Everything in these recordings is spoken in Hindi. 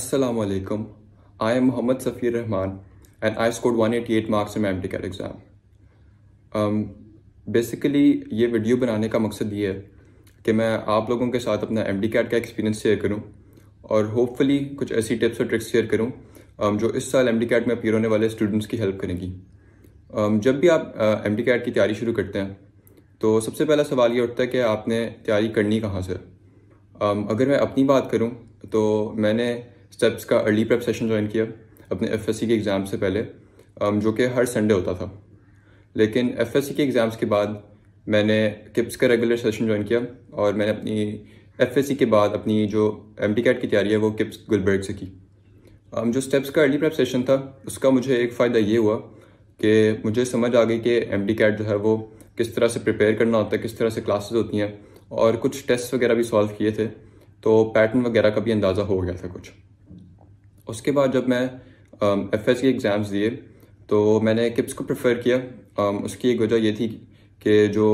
Assalamu alaikum. I am Muhammad Safir Rahman and I scored 188 marks in my MTCAT exam. Um, basically ये वीडियो बनाने का मकसद ये है कि मैं आप लोगों के साथ अपना एम का एक्सपीरियंस शेयर करूं और होपफुली कुछ ऐसी टिप्स और ट्रिक्स शेयर करूं um, जो इस साल एम में अपीयर होने वाले स्टूडेंट्स की हेल्प करेंगी um, जब भी आप एम uh, की तैयारी शुरू करते हैं तो सबसे पहला सवाल ये उठता है कि आपने तैयारी करनी कहाँ से um, अगर मैं अपनी बात करूँ तो मैंने स्टेप्स का अर्ली प्रेप सेशन ज्वाइन किया अपने एफ के एग्ज़ाम से पहले um, जो कि हर संडे होता था लेकिन एफ के एग्ज़ाम्स के बाद मैंने किप्स का रेगुलर सेशन ज्वाइन किया और मैंने अपनी एफ के बाद अपनी जो एम कैट की तैयारी है वो किप्स गुलबर्ग से की um, जो स्टेप्स का अर्ली प्रेप सेशन था उसका मुझे एक फ़ायदा ये हुआ कि मुझे समझ आ गई कि एम कैट जो है वो किस तरह से प्रिपेयर करना होता है किस तरह से क्लासेस होती हैं और कुछ टेस्ट वगैरह भी सॉल्व किए थे तो पैटर्न वगैरह का भी अंदाज़ा हो गया था कुछ उसके बाद जब मैं एफ एस के एग्ज़ाम्स दिए तो मैंने किप्स को प्रेफर किया um, उसकी एक वजह ये थी कि जो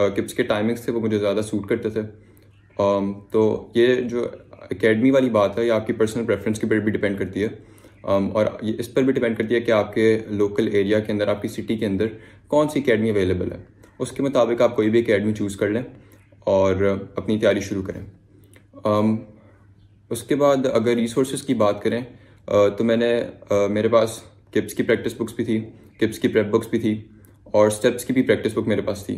uh, किप्स के टाइमिंग्स थे वो मुझे ज़्यादा सूट करते थे um, तो ये जो एकेडमी वाली बात है ये आपकी पर्सनल प्रेफरेंस के पर भी डिपेंड करती है um, और ये इस पर भी डिपेंड करती है कि आपके लोकल एरिया के अंदर आपकी सिटी के अंदर कौन सी अकेडमी अवेलेबल है उसके मुताबिक आप कोई भी अकेडमी चूज़ कर लें और अपनी तैयारी शुरू करें उसके बाद अगर रिसोर्सेज की बात करें तो मैंने मेरे पास किप्स की प्रैक्टिस बुक्स भी थी किप्स की प्रेप बुक्स भी थी और स्टेप्स की भी प्रैक्टिस बुक मेरे पास थी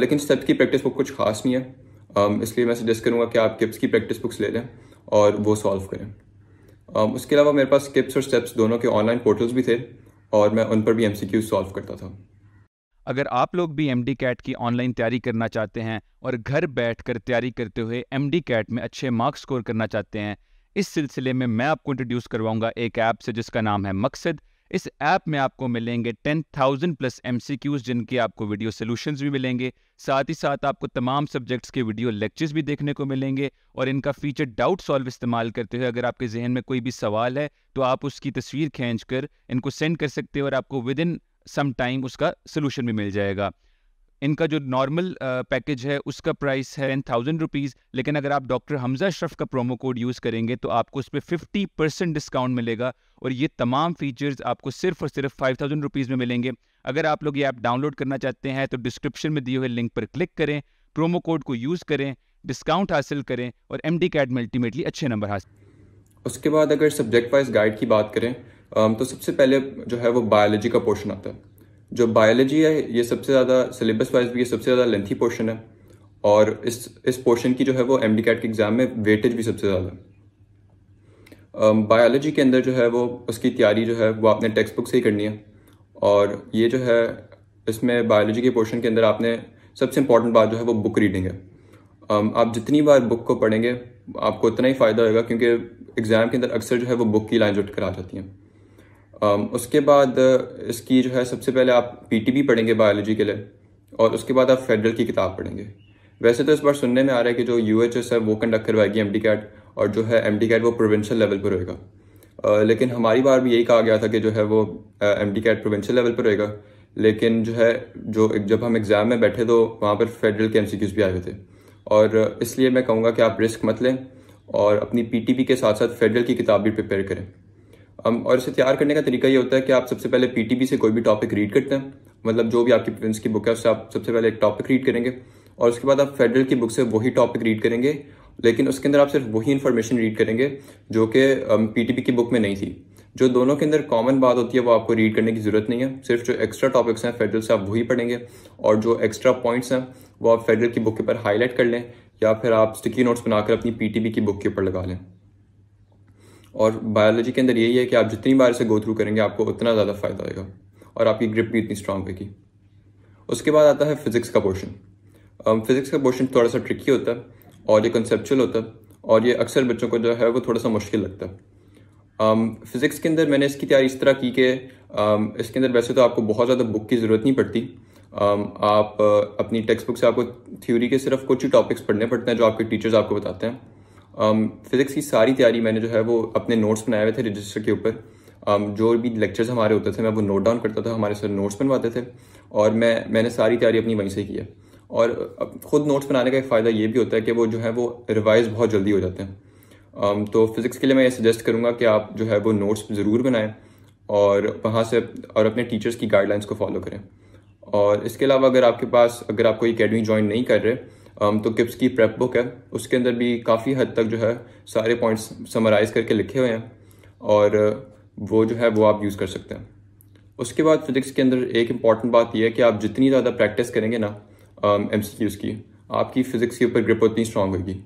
लेकिन स्टेप्स की प्रैक्टिस बुक कुछ खास नहीं है इसलिए मैं सजेस्ट करूँगा कि आप किप्स की प्रैक्टिस बुक्स ले लें और वो सॉल्व करें उसके अलावा मेरे पास किप्स और स्टेप्स दोनों के ऑनलाइन पोर्टल्स भी थे और मैं उन पर भी एम सॉल्व करता था अगर आप लोग भी एम डी कैट की ऑनलाइन तैयारी करना चाहते हैं और घर बैठ कर तैयारी करते हुए एम डी कैट में अच्छे मार्क्स स्कोर करना चाहते हैं इस सिलसिले में मैं आपको इंट्रोड्यूस करवाऊंगा एक ऐप से जिसका नाम है मकसद इस ऐप में आपको मिलेंगे ten thousand plus M C Qs जिनके आपको वीडियो सोल्यूशन भी मिलेंगे साथ ही साथ आपको तमाम सब्जेक्ट्स के वीडियो लेक्चर्स भी देखने को मिलेंगे और इनका फीचर डाउट सॉल्व इस्तेमाल करते हुए अगर आपके जहन में कोई भी सवाल है तो आप उसकी तस्वीर खींच कर इनको सेंड कर सकते हो और आपको विद इन सम टाइम उसका सोल्यूशन भी मिल जाएगा इनका जो नॉर्मल पैकेज है उसका प्राइस है टेन थाउजेंड रुपीज़ लेकिन अगर आप डॉक्टर हमजा अशरफ का प्रोमो कोड यूज़ करेंगे तो आपको उस पर फिफ्टी परसेंट डिस्काउंट मिलेगा और ये तमाम फीचर्स आपको सिर्फ और सिर्फ फाइव थाउजेंड रुपीज़ में मिलेंगे अगर आप लोग ये ऐप डाउनलोड करना चाहते हैं तो डिस्क्रिप्शन में दिए हुए लिंक पर क्लिक करें प्रोमो कोड को यूज़ करें डिस्काउंट हासिल करें और एम डी कैट में अल्टीमेटली अच्छे नंबर हासिल उसके बाद अगर सब्जेक्ट वाइज गाइड की बात करें Um, तो सबसे पहले जो है वो बायोलॉजी का पोर्शन आता है जो बायोलॉजी है ये सबसे ज़्यादा सिलेबस वाइज भी ये सबसे ज़्यादा लेंथी पोर्शन है और इस इस पोर्शन की जो है वो एम कैट के एग्ज़ाम में वेटेज भी सबसे ज़्यादा है बायोलॉजी um, के अंदर जो है वो उसकी तैयारी जो है वो आपने टेक्स्ट बुक से ही करनी है और ये जो है इसमें बायोलॉजी के पोर्शन के अंदर आपने सबसे इम्पॉर्टेंट बात जो है वो बुक रीडिंग है um, आप जितनी बार बुक को पढ़ेंगे आपको उतना ही फ़ायदा होगा क्योंकि एग्ज़ाम के अंदर अक्सर जो है वो बुक की लाइन जुट कर आ जाती हैं Um, उसके बाद uh, इसकी जो है सबसे पहले आप पीटीबी पढ़ेंगे बायोलॉजी के लिए और उसके बाद आप फेडरल की किताब पढ़ेंगे वैसे तो इस बार सुनने में आ रहा है कि जो यू एच एस है वो कंडक्ट करवाएगी एम डी कैट और जो है एम डी कैट वो प्रोविंशियल लेवल पर रहेगा uh, लेकिन हमारी बार भी यही कहा गया था कि जो है वो M D CAT provincial level पर रहेगा लेकिन जो है जो जब हम एग्ज़ाम में बैठे तो वहाँ पर फेडरल के एम सी क्यूज़ भी आए हुए थे और uh, इसलिए मैं कहूँगा कि आप रिस्क मत लें और अपनी पी टी पी के साथ साथ फेडरल की किताब भी प्रिपेयर करें और इसे तैयार करने का तरीका ये होता है कि आप सबसे पहले पीटीबी से कोई भी टॉपिक रीड करते हैं मतलब जो भी आपकी प्रिंस की बुक है उससे आप सबसे पहले एक टॉपिक रीड करेंगे और उसके बाद आप फेडरल की बुक से वही टॉपिक रीड करेंगे लेकिन उसके अंदर आप सिर्फ वही इन्फॉर्मेशन रीड करेंगे जो कि पीटीबी की बुक में नहीं थी जो दोनों के अंदर कॉमन बात होती है वो आपको रीड करने की ज़रूरत नहीं है सिर्फ जो एक्स्ट्रा टॉपिक्स हैं फेडरल से आप वही पढ़ेंगे और जो एक्स्ट्रा पॉइंट्स हैं वो आप फेडरल की बुक के ऊपर हाईलाइट कर लें या फिर आप स्टिकी नोट्स बनाकर अपनी पीटीबी की बुक के ऊपर लगा लें और बायोलॉजी के अंदर यही है कि आप जितनी बार इसे गो थ्रू करेंगे आपको उतना ज़्यादा फ़ायदा होगा और आपकी ग्रिप भी इतनी स्ट्रांग होगी उसके बाद आता है फिज़िक्स का पोर्शन फिज़िक्स का पोर्शन थोड़ा सा ट्रिकी होता है और ये कंसेप्चुअल होता है और ये अक्सर बच्चों को जो है वो थोड़ा सा मुश्किल लगता है फिज़िक्स के अंदर मैंने इसकी तैयारी इस तरह की कि इसके अंदर वैसे तो आपको बहुत ज़्यादा बुक की ज़रूरत नहीं पड़ती आप अपनी टेक्स्ट बुक से आपको थ्योरी के सिर्फ कुछ ही टॉपिक्स पढ़ने पड़ते हैं जो आपके टीचर्स आपको बताते हैं फिज़िक्स um, की सारी तैयारी मैंने जो है वो अपने नोट्स बनाए हुए थे रजिस्टर के ऊपर um, जो भी लेक्चर्स हमारे होते थे मैं वो नोट डाउन करता था हमारे सर नोट्स बनवाते थे और मैं मैंने सारी तैयारी अपनी वहीं से की है और ख़ुद नोट्स बनाने का एक फ़ायदा ये भी होता है कि वो जो है वो रिवाइज बहुत जल्दी हो जाते हैं um, तो फिज़िक्स के लिए मैं ये सजेस्ट करूँगा कि आप जो है वो नोट्स ज़रूर बनाएँ और वहाँ से और अपने टीचर्स की गाइडलाइंस को फॉलो करें और इसके अलावा अगर आपके पास अगर आप कोई अकेडमी ज्वाइन नहीं कर रहे Um, तो किप्स की प्रेप बुक है उसके अंदर भी काफ़ी हद तक जो है सारे पॉइंट्स समराइज़ करके लिखे हुए हैं और uh, वो जो है वो आप यूज़ कर सकते हैं उसके बाद फिजिक्स के अंदर एक इम्पॉर्टेंट बात यह है कि आप जितनी ज़्यादा प्रैक्टिस करेंगे ना एम um, की आपकी फ़िज़िक्स के ऊपर ग्रिप उतनी स्ट्रांग होगी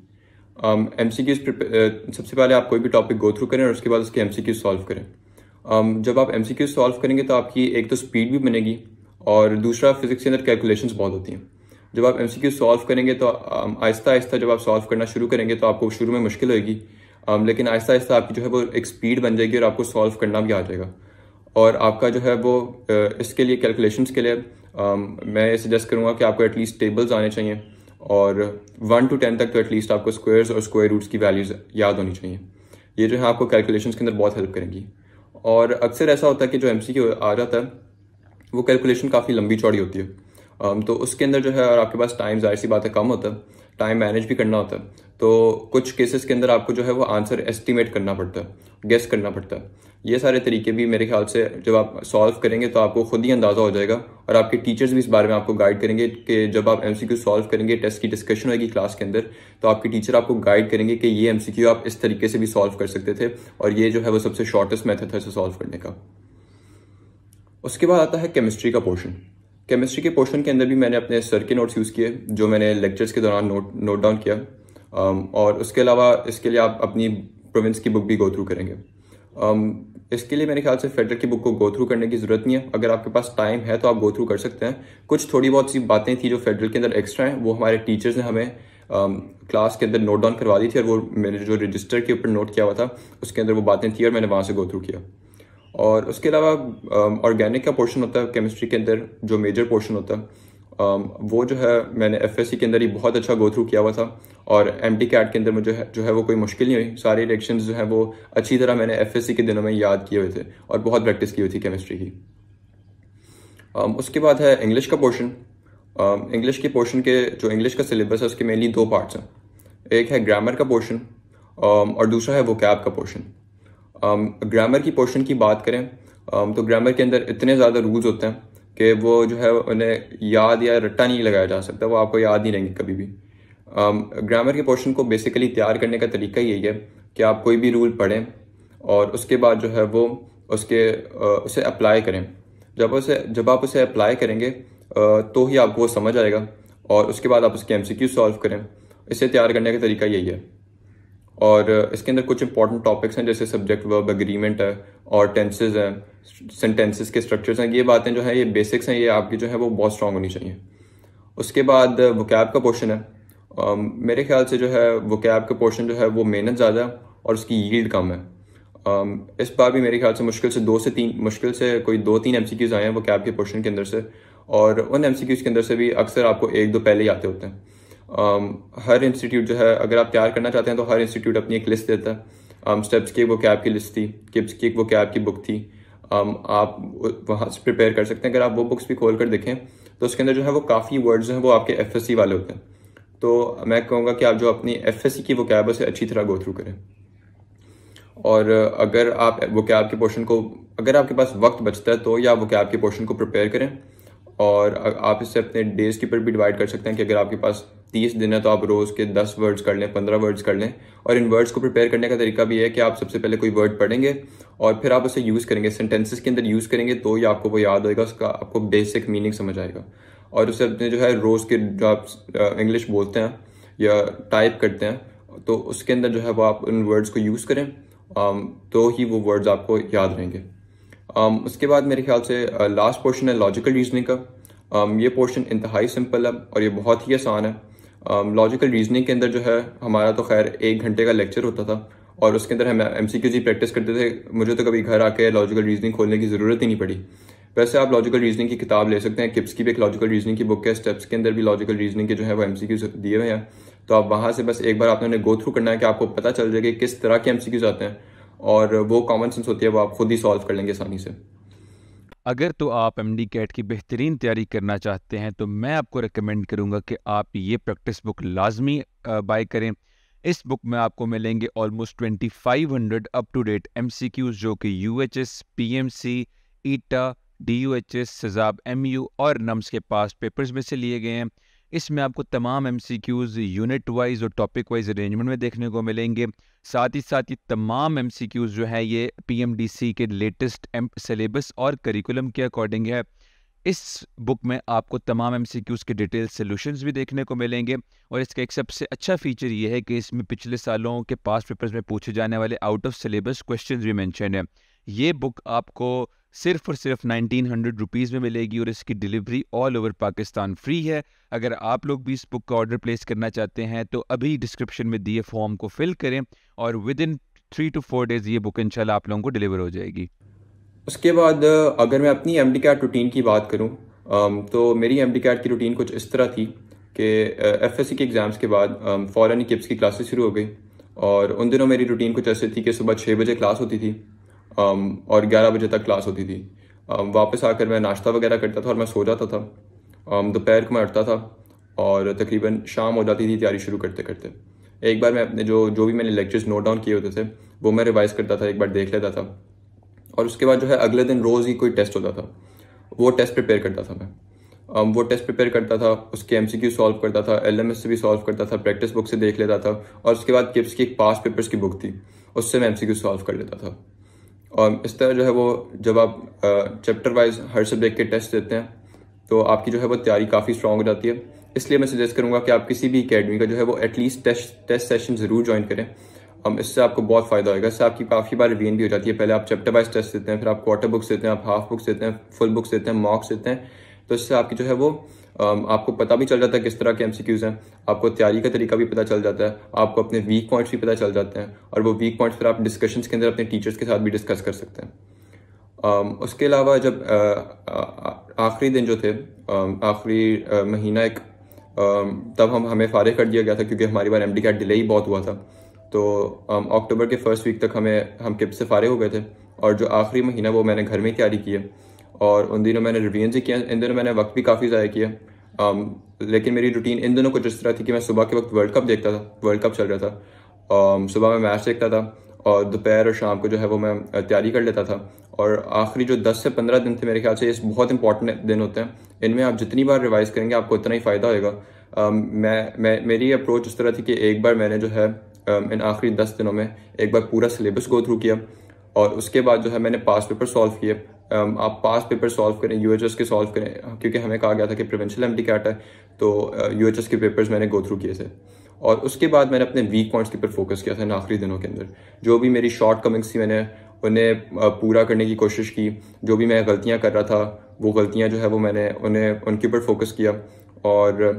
एम सी क्यूज़ सबसे पहले आप कोई भी टॉपिक गो थ्रू करें और उसके बाद उसके एम सी क्यूज़ सॉल्व करें um, जब आप एम सी सॉल्व करेंगे तो आपकी एक तो स्पीड भी बनेगी और दूसरा फिज़िक्स के अंदर कैलकुलेशंस बहुत होती हैं जब आप एम सॉल्व करेंगे तो um, आहिस्ता आहिस्ता जब आप सॉल्व करना शुरू करेंगे तो आपको शुरू में मुश्किल होगी um, लेकिन आहिस्ता आहिस्ता आपकी जो है वो एक स्पीड बन जाएगी और आपको सॉल्व करना भी आ जाएगा और आपका जो है वो uh, इसके लिए कैलकुलेशंस के लिए um, मैं सजेस्ट करूँगा कि आपको एटलीस्ट टेबल्स आने चाहिए और वन टू टेन तक तो एटलीस्ट आपको स्क्वायर्स और स्क्वायर रूट्स की वैल्यूज़ याद होनी चाहिए ये जो है आपको कैलकुलेशंस के अंदर बहुत हेल्प करेंगी और अक्सर ऐसा होता है कि जो एम आ जाता है वो कैलकुलेशन काफ़ी लंबी चौड़ी होती है तो उसके अंदर जो है और आपके पास टाइम जाहिर सी बात है कम होता है टाइम मैनेज भी करना होता है तो कुछ केसेस के अंदर आपको जो है वो आंसर एस्टिमेट करना पड़ता है गेस करना पड़ता है ये सारे तरीके भी मेरे ख्याल से जब आप सॉल्व करेंगे तो आपको खुद ही अंदाज़ा हो जाएगा और आपके टीचर्स भी इस बारे में आपको गाइड करेंगे कि जब आप एम सॉल्व करेंगे टेस्ट की डिस्कशन होगी क्लास के अंदर तो आपके टीचर आपको गाइड करेंगे कि ये एम आप इस तरीके से भी सॉल्व कर सकते थे और ये जो है वो सबसे शॉर्टेस्ट मैथड था इसे सॉल्व करने का उसके बाद आता है केमिस्ट्री का पोर्शन केमिस्ट्री के पोर्शन के अंदर भी मैंने अपने सर के नोट्स यूज़ किए जो मैंने लेक्चर्स के दौरान नोट नोट डाउन किया um, और उसके अलावा इसके लिए आप अपनी प्रोविंस की बुक भी गो थ्रू करेंगे um, इसके लिए मेरे ख्याल से फेडरल की बुक को गो थ्रू करने की ज़रूरत नहीं है अगर आपके पास टाइम है तो आप गो थ्रू कर सकते हैं कुछ थोड़ी बहुत सी बातें थी जो फेडरल के अंदर एक्स्ट्रा हैं वो हमारे टीचर्स ने हमें क्लास um, के अंदर नोट डाउन करवा दी थी और वो मैंने जो रजिस्टर के ऊपर नोट किया हुआ था उसके अंदर वो बातें थी और मैंने वहाँ से गो थ्रू किया और उसके अलावा ऑर्गेनिक का पोर्शन होता है केमिस्ट्री के अंदर जो मेजर पोर्शन होता है वो जो है मैंने एफ के अंदर ही बहुत अच्छा गो थ्रू किया हुआ था और एम टी कैट के अंदर मुझे जो है वो कोई मुश्किल नहीं हुई सारे रिएक्शन जो है वो अच्छी तरह मैंने एफ के दिनों में याद किए हुए थे और बहुत प्रैक्टिस की हुई थी केमिस्ट्री की उसके बाद है इंग्लिश का पोर्शन इंग्लिश के पोर्शन के जो इंग्लिश का सिलेबस है उसके मेनली दो पार्ट्स हैं एक है ग्रामर का पोर्शन और दूसरा है वो कैब का पोर्शन ग्रामर um, की पोर्शन की बात करें um, तो ग्रामर के अंदर इतने ज़्यादा रूल्स होते हैं कि वो जो है उन्हें याद या रट्टा नहीं लगाया जा सकता वो आपको याद नहीं रहेंगे कभी भी ग्रामर um, के पोर्शन को बेसिकली तैयार करने का तरीका यही है कि आप कोई भी रूल पढ़ें और उसके बाद जो है वो उसके uh, उसे अप्लाई करें जब उसे जब आप उसे अप्लाई करेंगे uh, तो ही आपको वो समझ आएगा और उसके बाद आप उसके एम सी क्यू सॉल्व करें इसे तैयार करने का तरीका यही है और इसके अंदर कुछ इंपॉर्टेंट टॉपिक्स हैं जैसे सब्जेक्ट वर्ब एग्रीमेंट है और टेंसेज हैं सेंटेंसेस के स्ट्रक्चर्स हैं ये बातें जो है ये बेसिक्स हैं ये आपकी जो है वो बहुत स्ट्रांग होनी चाहिए उसके बाद वोकैब का पोर्शन है आ, मेरे ख्याल से जो है वोकैब का पोर्शन जो है वो मेहनत ज़्यादा है और उसकी यील्ड कम है आ, इस बार भी मेरे ख्याल से मुश्किल से दो से तीन मुश्किल से कोई दो तीन एम सी क्यूज़ आए हैं वोकैब के पोर्शन के अंदर से और उन एम सी क्यूज के अंदर से भी अक्सर आपको एक दो पहले ही आते होते हैं Um, हर इंस्टीट्यूट जो है अगर आप तैयार करना चाहते हैं तो हर इंस्टीट्यूट अपनी एक लिस्ट देता है स्टेप्स um, की वो कैब की लिस्ट थी किप्स की वो कैब की बुक थी um, आप वहाँ से प्रिपेयर कर सकते हैं अगर आप वो बुक्स भी खोल कर देखें तो उसके अंदर जो है वो काफ़ी वर्ड्स जो हैं वो आपके एफ वाले होते हैं तो मैं कहूँगा कि आप जो अपनी एफ की वो कैब उसे अच्छी तरह गो थ्रू करें और अगर आप वो कैब के पोर्शन को अगर आपके पास वक्त बचता है तो या वो कैब के पोर्शन को प्रिपेयर करें और आप इससे अपने डेज़ के ऊपर भी डिवाइड कर सकते हैं कि अगर आपके पास तीस दिन है तो आप रोज़ के दस वर्ड्स कर लें पंद्रह वर्ड्स कर लें और इन वर्ड्स को प्रिपेयर करने का तरीका भी है कि आप सबसे पहले कोई वर्ड पढ़ेंगे और फिर आप उसे यूज़ करेंगे सेंटेंसेस के अंदर यूज़ करेंगे तो ही आपको वो याद होगा उसका आपको बेसिक मीनिंग समझ आएगा और उसे अपने जो है रोज़ के जो आप इंग्लिश बोलते हैं या टाइप करते हैं तो उसके अंदर जो है वो आप उन वर्ड्स को यूज़ करें तो ही वो वर्ड्स आपको याद रहेंगे उसके बाद मेरे ख्याल से लास्ट पोर्शन है लॉजिकल रीजनिंग का ये पोर्शन इंतहाई सिंपल है और ये बहुत ही आसान है लॉजिकल रीजनिंग के अंदर जो है हमारा तो खैर एक घंटे का लेक्चर होता था और उसके अंदर हम एम सी की प्रैक्टिस करते थे मुझे तो कभी घर आके लॉजिकल रीजनिंग खोलने की ज़रूरत ही नहीं पड़ी वैसे आप लॉजिकल रीजनिंग की किताब ले सकते हैं किप्स की भी एक लॉजिकल रीजनिंग की बुक है स्टेप्स के अंदर भी लॉजिकल रीजनिंग के जो है वो एम दिए हुए हैं तो आप वहाँ से बस एक बार आपने उन्हें गो थ्रू करना है कि आपको पता चल जाएगा कि किस तरह के एम आते हैं और वो कॉमन सेंस होती है वो आप खुद ही सॉल्व कर लेंगे आसानी से अगर तो आप एम डी कैट की बेहतरीन तैयारी करना चाहते हैं तो मैं आपको रिकमेंड करूँगा कि आप ये प्रैक्टिस बुक लाजमी बाय करें इस बुक में आपको मिलेंगे almost twenty five hundred up to date M C Qs जो कि U H S P M C ETEA D U H S SZAB M U और नम्स के पास पेपर्स में से लिए गए हैं इसमें आपको तमाम एम यूनिट वाइज और टॉपिक वाइज अरेंजमेंट में देखने को मिलेंगे साथ ही साथ ये तमाम एम जो है ये पी के लेटेस्ट एम सिलेबस और करिकुलम के अकॉर्डिंग है इस बुक में आपको तमाम एम के डिटेल सोल्यूशन भी देखने को मिलेंगे और इसका एक सबसे अच्छा फीचर ये है कि इसमें पिछले सालों के पास पेपर्स में पूछे जाने वाले आउट ऑफ सिलेबस क्वेश्चन भी मैंशन है ये बुक आपको सिर्फ और सिर्फ नाइनटीन हंड्रेड रुपीज़ में मिलेगी और इसकी delivery all over Pakistan free है अगर आप लोग भी इस बुक का ऑर्डर प्लेस करना चाहते हैं तो अभी डिस्क्रिप्शन में दिए फॉर्म को फिल करें और within three to four days ये बुक इनशाला आप लोगों को डिलीवर हो जाएगी उसके बाद अगर मैं अपनी एम डी कैट रूटीन की बात करूँ तो मेरी एम डी कैट की रूटीन कुछ इस तरह थी कि एफ एस सी के एग्ज़ाम्स के बाद फ़ौरन किप्स की क्लासेस शुरू हो गई और उन दिनों मेरी रूटीन कुछ ऐसी थी कि सुबह छः बजे क्लास होती थी और ग्यारह बजे तक क्लास होती थी वापस आकर मैं नाश्ता वगैरह करता था और मैं सो जाता था दोपहर को मैं उठता था और तकरीबन शाम हो जाती थी तैयारी शुरू करते करते एक बार मैं अपने जो जो भी मैंने लेक्चर्स नोट डाउन किए होते थे वो मैं रिवाइज़ करता था एक बार देख लेता था और उसके बाद जो है अगले दिन रोज़ ही कोई टेस्ट होता था वो टेस्ट प्रिपेयर करता था मैं वो टेस्ट प्रिपेयर करता था उसके एम सी क्यू सॉल्व करता था एल एम एस से भी सॉल्व करता था प्रैक्टिस बुक से देख लेता था और उसके बाद किप्स की एक पास पेपर्स की बुक थी उससे मैं एम सी क्यू सॉल्व कर लेता था और इस तरह जो है वो जब आप चैप्टर वाइज हर सब्जेक्ट के टेस्ट देते हैं तो आपकी जो है वो तैयारी काफ़ी स्ट्रॉन्ग हो जाती है इसलिए मैं सजेस्ट करूँगा कि आप किसी भी अकेडमी का जो है वो एटलीस्ट टेस्ट टेस्ट सेशन ज़रूर ज्वाइन करें और इससे आपको बहुत फ़ायदा होगा इससे आपकी काफ़ी बार रिवीन भी हो जाती है पहले आप चैप्टर वाइज टेस्ट देते हैं फिर आप क्वार्टर बुक्स देते हैं आप हाफ बुक्स देते हैं फुल बुक्स देते हैं मॉक्स देते हैं तो इससे आपकी जो है वो Um, आपको पता भी चल जाता है किस तरह के एम हैं आपको तैयारी का तरीका भी पता चल जाता है आपको अपने वीक पॉइंट्स भी पता चल जाते हैं और वो वीक पॉइंट्स फिर आप डिस्कशंस के अंदर अपने टीचर्स के साथ भी डिस्कस कर सकते हैं um, उसके अलावा जब uh, आखिरी दिन जो थे um, आखिरी uh, महीना एक तब हम हमें फारिग कर दिया गया था क्योंकि हमारी बार एम डी का डिले ही बहुत हुआ था तो अक्टूबर के फर्स्ट वीक तक हमें हम किप से फ़ारे हो गए थे और जो आखिरी महीना वो मैंने घर में तैयारी की है और उन दिनों मैंने रिवीजन ही किया इन दिनों मैंने वक्त भी काफ़ी ज़ाया किया Um, लेकिन मेरी रूटीन इन दिनों को जिस तरह थी कि मैं सुबह के वक्त वर्ल्ड कप देखता था वर्ल्ड कप चल रहा था um, सुबह मैं मैच देखता था और दोपहर और शाम को जो है वो मैं तैयारी कर लेता था और आखिरी जो 10 से 15 दिन थे मेरे ख्याल से ये बहुत इंपॉर्टेंट दिन होते हैं इनमें आप जितनी बार रिवाइज करेंगे आपको उतना ही फ़ायदा होएगा um, मैं मैं मेरी अप्रोच इस तरह थी कि एक बार मैंने जो है इन आखिरी दस दिनों में एक बार पूरा सिलेबस गो थ्रू किया और उसके बाद जो है मैंने पास पेपर सॉल्व किए um, आप पास पेपर सॉल्व करें यू के सॉल्व करें क्योंकि हमें कहा गया था कि प्रिवेंशल एम क्या है तो यू uh, के पेपर्स मैंने गो थ्रू किए थे और उसके बाद मैंने अपने वीक पॉइंट्स के ऊपर फोकस किया था इन आखिरी दिनों के अंदर जो भी मेरी शॉर्ट कमिंग्स थी मैंने उन्हें uh, पूरा करने की कोशिश की जो भी मैं गलतियाँ कर रहा था वो गलतियाँ जो है वो मैंने उन्हें उनके ऊपर फोकस किया और uh,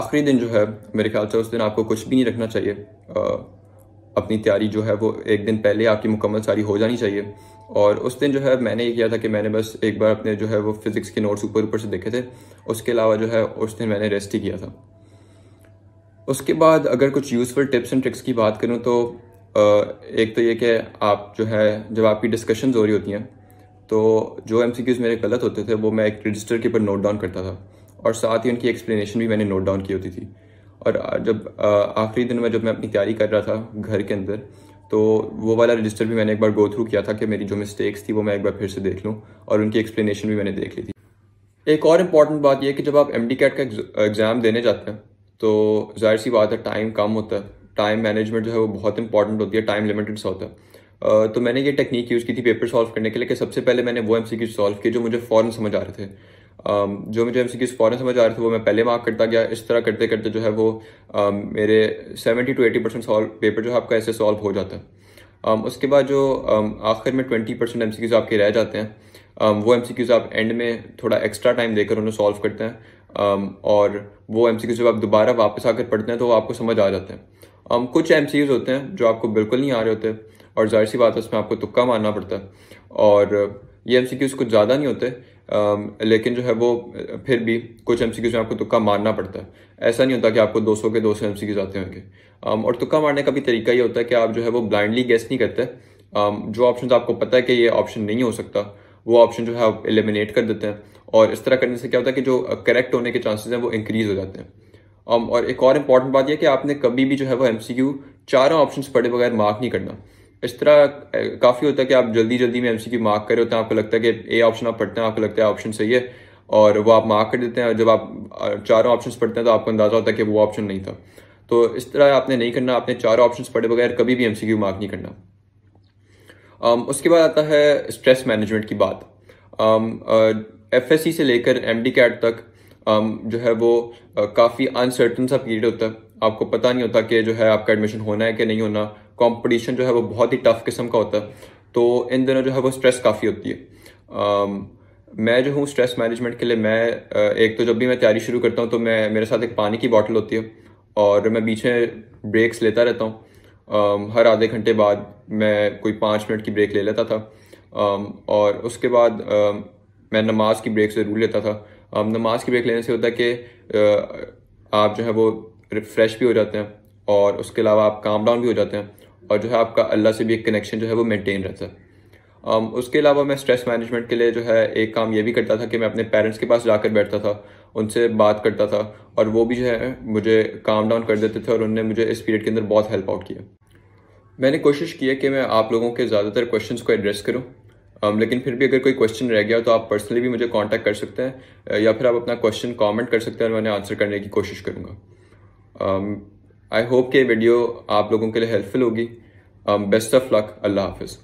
आखिरी दिन जो है मेरे ख्याल से उस दिन आपको कुछ भी नहीं रखना चाहिए अपनी तैयारी जो है वो एक दिन पहले आपकी मुकम्मल सारी हो जानी चाहिए और उस दिन जो है मैंने ये किया था कि मैंने बस एक बार अपने जो है वो फिज़िक्स के नोट्स ऊपर ऊपर से देखे थे उसके अलावा जो है उस दिन मैंने रेस्ट ही किया था उसके बाद अगर कुछ यूज़फुल टिप्स एंड ट्रिक्स की बात करूँ तो एक तो ये कि आप जो है जब आपकी डिस्कशन हो रही होती हैं तो जो एम मेरे गलत होते थे वो मैं एक रजिस्टर के ऊपर नोट डाउन करता था और साथ ही उनकी एक्सप्लेनेशन भी मैंने नोट डाउन की होती थी और जब आखिरी दिन में जब मैं अपनी तैयारी कर रहा था घर के अंदर तो वो वाला रजिस्टर भी मैंने एक बार गो थ्रू किया था कि मेरी जो मिस्टेक्स थी वो मैं एक बार फिर से देख लूँ और उनकी एक्सप्लेनेशन भी मैंने देख ली थी एक और इम्पॉर्टेंट बात यह कि जब आप एम कैट का एग्ज़ाम देने जाते हैं तो जाहिर सी बात है टाइम कम होता है टाइम मैनेजमेंट जो है वो बहुत इंपॉर्टेंट होती है टाइम लिमिटेड सा होता है तो मैंने ये टेक्निक यूज़ की थी पेपर सॉल्व करने के लिए कि सबसे पहले मैंने वो एम सी सॉल्व किए जो मुझे फ़ौरन समझ आ रहे थे Um, जो मुझे एम सी क्यूज़ फ़ौरन समझ आ रहे थे वो मैं पहले मार्क करता गया इस तरह करते करते जो है वो um, मेरे seventy two eighty percent solve paper जो है आपका ऐसे सॉल्व हो जाता है um, उसके बाद जो आखिर में twenty percent M C Qs आपके रह जाते हैं वो एम सी क्यूज़ आप एंड में थोड़ा एक्स्ट्रा टाइम देकर उन्हें सॉल्व करते हैं और वो एम सी क्यूज़ जब आप दोबारा वापस आकर पढ़ते हैं तो वो आपको समझ आ जाते हैं कुछ एम सी क्यूज़ होते हैं जो आपको बिल्कुल नहीं आ रहे होते और जाहिर सी बात है उसमें आपको तुक्का मारना पड़ता है और ये एम सी क्यूज़ कुछ ज़्यादा नहीं होते लेकिन जो है वो फिर भी कुछ एम में आपको तुक्का मारना पड़ता है ऐसा नहीं होता कि आपको 200 के 200 एम सी आते होंगे और तुक्का मारने का भी तरीका ये होता है कि आप जो है वो ब्लाइंडली गेस नहीं करते जो ऑप्शन आपको पता है कि ये ऑप्शन नहीं हो सकता वो ऑप्शन जो है आप एलिमिनेट कर देते हैं और इस तरह करने से क्या होता है कि जो करेक्ट होने के चांसेस हैं वो इंक्रीज़ हो जाते हैं और एक और इम्पॉर्टेंट बात यह कि आपने कभी भी जो है वो एम सी क्यू चारों ऑप्शन पढ़े बगैर मार्क नहीं करना इस तरह काफ़ी होता है कि आप जल्दी जल्दी में की मार्क करे होते हैं आपको लगता है कि ए ऑप्शन आप पढ़ते हैं आपको लगता है ऑप्शन सही है और वो आप मार्क कर देते हैं और जब आप चारों ऑप्शंस पढ़ते हैं तो आपको अंदाज़ा होता है कि वो ऑप्शन नहीं था तो इस तरह आपने नहीं करना आपने चारों ऑप्शंस पढ़े बगैर कभी भी एमसीक्यू मार्क नहीं करना um, उसके बाद आता है स्ट्रेस मैनेजमेंट की बात एफ um, uh, से लेकर एम कैट तक um, जो है वो uh, काफ़ी अनसर्टन सा पीरियड होता है आपको पता नहीं होता कि जो है आपका एडमिशन होना है कि नहीं होना कॉम्पिटिशन जो है वो बहुत ही टफ किस्म का होता है तो इन दिनों जो है वो स्ट्रेस काफ़ी होती है um, मैं जो हूँ स्ट्रेस मैनेजमेंट के लिए मैं एक तो जब भी मैं तैयारी शुरू करता हूँ तो मैं मेरे साथ एक पानी की बॉटल होती है और मैं बीच में ब्रेक्स लेता रहता हूँ um, हर आधे घंटे बाद मैं कोई पाँच मिनट की ब्रेक ले लेता था um, और उसके बाद um, मैं नमाज की ब्रेक ज़रूर लेता था um, नमाज की ब्रेक लेने से होता है कि आप जो है वो फ्रेश भी हो जाते हैं और उसके अलावा आप काम डाउन भी हो जाते हैं और जो है आपका अल्लाह से भी एक कनेक्शन जो है वो मेनटेन रहता है um, उसके अलावा मैं स्ट्रेस मैनेजमेंट के लिए जो है एक काम ये भी करता था कि मैं अपने पेरेंट्स के पास जाकर बैठता था उनसे बात करता था और वो भी जो है मुझे काम डाउन कर देते थे और उनने मुझे इस पीरियड के अंदर बहुत हेल्प आउट किया मैंने कोशिश की है कि मैं आप लोगों के ज़्यादातर क्वेश्चंस को एड्रेस करूं um, लेकिन फिर भी अगर कोई क्वेश्चन रह गया तो आप पर्सनली भी मुझे कांटेक्ट कर सकते हैं या फिर आप अपना क्वेश्चन कमेंट कर सकते हैं और मैंने आंसर करने की कोशिश करूँगा um, आई होप कि वीडियो आप लोगों के लिए हेल्पफुल होगी बेस्ट ऑफ लक अल्लाह हाफिज़